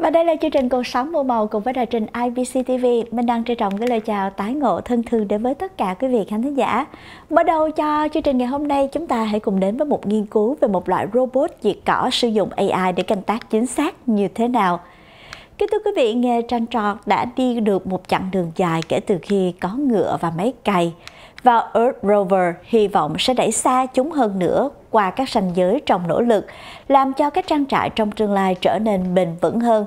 Và đây là chương trình Cuộc Sống Mùa Màu cùng với đài trình IBC TV. Mình đang trân trọng cái lời chào tái ngộ thân thương đến với tất cả quý vị khán thính giả. Mở đầu cho chương trình ngày hôm nay, chúng ta hãy cùng đến với một nghiên cứu về một loại robot diệt cỏ sử dụng AI để canh tác chính xác như thế nào. Kính thưa quý vị, nghề tranh trọt đã đi được một chặng đường dài kể từ khi có ngựa và máy cày và Earth Rover hy vọng sẽ đẩy xa chúng hơn nữa qua các ranh giới trong nỗ lực, làm cho các trang trại trong tương lai trở nên bền vững hơn.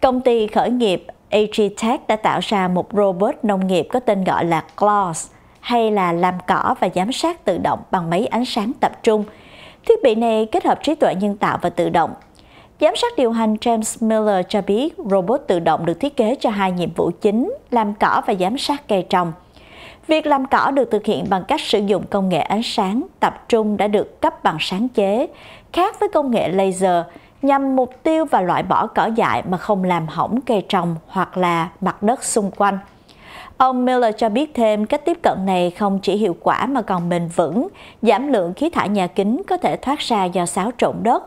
Công ty khởi nghiệp Agritech đã tạo ra một robot nông nghiệp có tên gọi là Claws, hay là làm cỏ và giám sát tự động bằng máy ánh sáng tập trung. Thiết bị này kết hợp trí tuệ nhân tạo và tự động. Giám sát điều hành James Miller cho biết robot tự động được thiết kế cho hai nhiệm vụ chính, làm cỏ và giám sát cây trồng. Việc làm cỏ được thực hiện bằng cách sử dụng công nghệ ánh sáng tập trung đã được cấp bằng sáng chế, khác với công nghệ laser, nhằm mục tiêu và loại bỏ cỏ dại mà không làm hỏng cây trồng hoặc là mặt đất xung quanh. Ông Miller cho biết thêm cách tiếp cận này không chỉ hiệu quả mà còn bền vững, giảm lượng khí thải nhà kính có thể thoát ra do xáo trộn đất,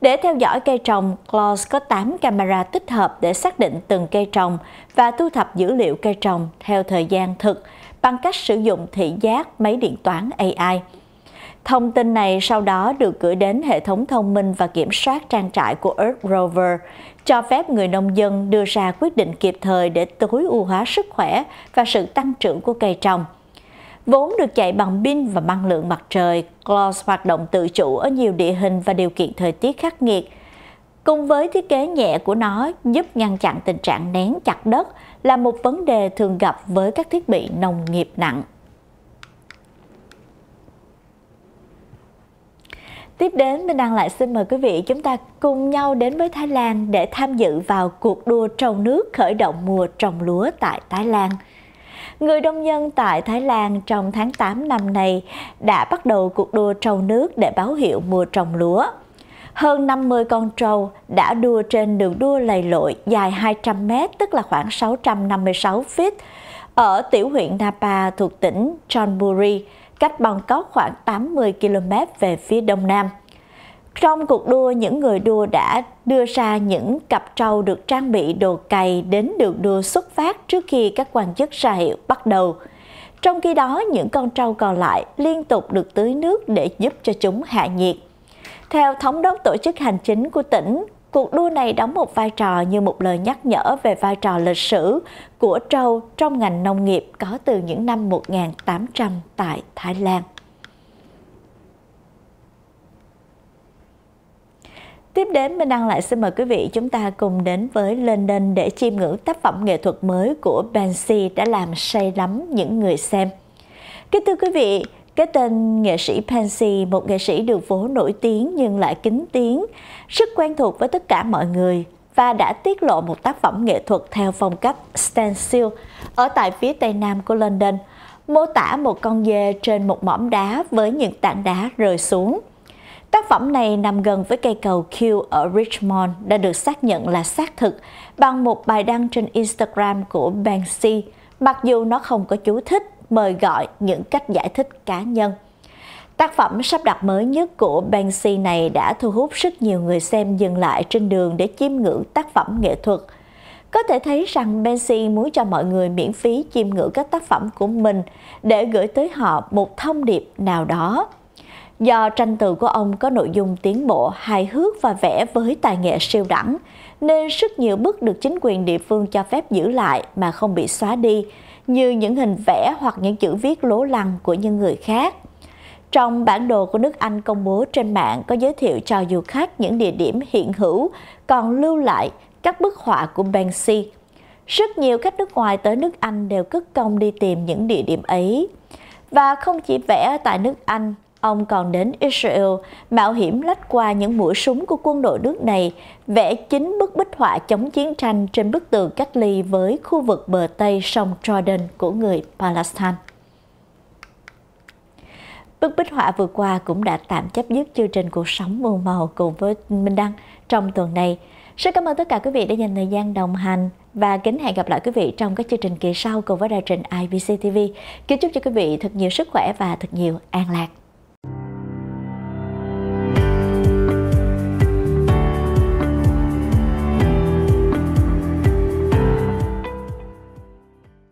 để theo dõi cây trồng, CLOS có 8 camera tích hợp để xác định từng cây trồng và thu thập dữ liệu cây trồng theo thời gian thực bằng cách sử dụng thị giác máy điện toán AI. Thông tin này sau đó được gửi đến hệ thống thông minh và kiểm soát trang trại của Earth Rover, cho phép người nông dân đưa ra quyết định kịp thời để tối ưu hóa sức khỏe và sự tăng trưởng của cây trồng vốn được chạy bằng pin và năng lượng mặt trời. Close hoạt động tự chủ ở nhiều địa hình và điều kiện thời tiết khắc nghiệt. Cùng với thiết kế nhẹ của nó giúp ngăn chặn tình trạng nén chặt đất là một vấn đề thường gặp với các thiết bị nông nghiệp nặng. Tiếp đến, Minh đang lại xin mời quý vị chúng ta cùng nhau đến với Thái Lan để tham dự vào cuộc đua trồng nước khởi động mùa trồng lúa tại Thái Lan. Người đông dân tại Thái Lan trong tháng 8 năm nay đã bắt đầu cuộc đua trâu nước để báo hiệu mùa trồng lúa. Hơn 50 con trâu đã đua trên đường đua lầy lội dài 200 mét, tức là khoảng 656 feet, ở tiểu huyện Napa thuộc tỉnh Chonburi, cách Bangkok khoảng 80 km về phía đông nam. Trong cuộc đua, những người đua đã đưa ra những cặp trâu được trang bị đồ cày đến đường đua xuất phát trước khi các quan chức ra hiệu bắt đầu. Trong khi đó, những con trâu còn lại liên tục được tưới nước để giúp cho chúng hạ nhiệt. Theo thống đốc tổ chức hành chính của tỉnh, cuộc đua này đóng một vai trò như một lời nhắc nhở về vai trò lịch sử của trâu trong ngành nông nghiệp có từ những năm 1800 tại Thái Lan. Tiếp đến Minh Đăng lại xin mời quý vị chúng ta cùng đến với London để chiêm ngưỡng tác phẩm nghệ thuật mới của Banksy đã làm say lắm những người xem. Kính thưa quý vị, cái tên nghệ sĩ Pansy, một nghệ sĩ đường phố nổi tiếng nhưng lại kính tiếng, rất quen thuộc với tất cả mọi người và đã tiết lộ một tác phẩm nghệ thuật theo phong cách stencil ở tại phía tây nam của London, mô tả một con dê trên một mỏm đá với những tảng đá rơi xuống. Tác phẩm này nằm gần với cây cầu Q ở Richmond đã được xác nhận là xác thực bằng một bài đăng trên Instagram của Banksy, mặc dù nó không có chú thích mời gọi những cách giải thích cá nhân. Tác phẩm sắp đặt mới nhất của Banksy này đã thu hút rất nhiều người xem dừng lại trên đường để chiêm ngưỡng tác phẩm nghệ thuật. Có thể thấy rằng Banksy muốn cho mọi người miễn phí chiêm ngưỡng các tác phẩm của mình để gửi tới họ một thông điệp nào đó Do tranh từ của ông có nội dung tiến bộ hài hước và vẽ với tài nghệ siêu đẳng, nên rất nhiều bức được chính quyền địa phương cho phép giữ lại mà không bị xóa đi, như những hình vẽ hoặc những chữ viết lố lăng của những người khác. Trong bản đồ của nước Anh công bố trên mạng có giới thiệu cho du khách những địa điểm hiện hữu còn lưu lại các bức họa của Banksy. Rất nhiều khách nước ngoài tới nước Anh đều cất công đi tìm những địa điểm ấy. Và không chỉ vẽ tại nước Anh, Ông còn đến Israel, mạo hiểm lách qua những mũi súng của quân đội nước này, vẽ chính bức bích họa chống chiến tranh trên bức tường cách ly với khu vực bờ Tây sông Jordan của người Palestine. Bức bích họa vừa qua cũng đã tạm chấm dứt chương trình cuộc sống muôn màu cùng với Minh Đăng trong tuần này. Rất cảm ơn tất cả quý vị đã dành thời gian đồng hành và kính hẹn gặp lại quý vị trong các chương trình kỳ sau cùng với đài trình IBC TV. Kính chúc cho quý vị thật nhiều sức khỏe và thật nhiều an lạc.